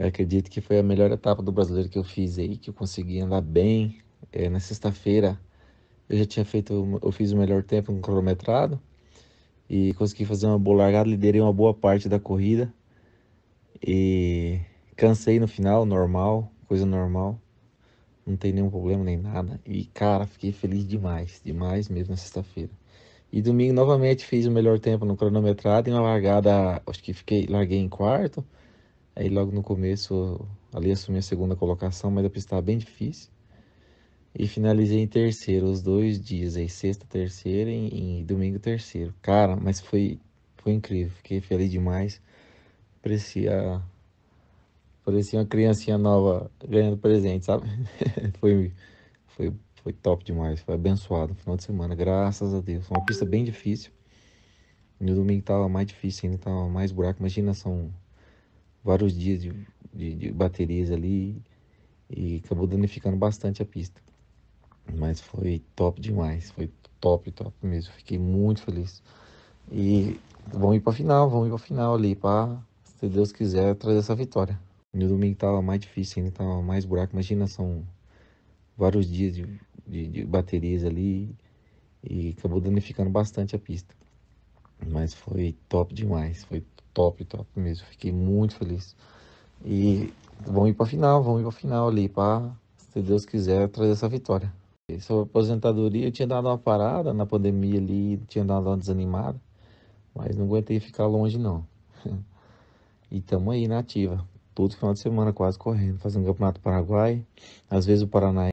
Eu acredito que foi a melhor etapa do brasileiro que eu fiz aí, que eu consegui andar bem. É, na sexta-feira eu já tinha feito, eu fiz o melhor tempo no cronometrado e consegui fazer uma boa largada, liderei uma boa parte da corrida e cansei no final, normal, coisa normal, não tem nenhum problema nem nada. E cara, fiquei feliz demais, demais mesmo na sexta-feira. E domingo novamente fiz o melhor tempo no cronometrado em uma largada, acho que fiquei, larguei em quarto. Aí logo no começo ali assumi a segunda colocação, mas a pista estava bem difícil. E finalizei em terceiro os dois dias, aí sexta, terceira e, domingo, terceiro. Cara, mas foi, foi incrível, fiquei feliz demais. Parecia, parecia uma criancinha nova ganhando presente, sabe? foi, foi, foi top demais, foi abençoado o final de semana, graças a Deus. Uma pista bem difícil. No domingo tava mais difícil ainda, tava mais buraco. Imagina, são vários dias de, de, de baterias ali e acabou danificando bastante a pista. Mas foi top demais, foi top, top mesmo. Fiquei muito feliz. E vamos ir para final, vamos ir para final ali, para, se Deus quiser, trazer essa vitória. No domingo estava mais difícil, ainda estava mais buraco. Imagina, são vários dias de, de, de baterias ali e acabou danificando bastante a pista. Mas foi top demais, foi top, top mesmo. Fiquei muito feliz. E vamos ir para final, vamos ir para final ali, para, se Deus quiser, trazer essa vitória. E sobre a aposentadoria, eu tinha dado uma parada na pandemia ali, tinha dado uma desanimada, mas não aguentei ficar longe não. e estamos aí na né, ativa, todo final de semana quase correndo, fazendo campeonato paraguai, às vezes o Paraná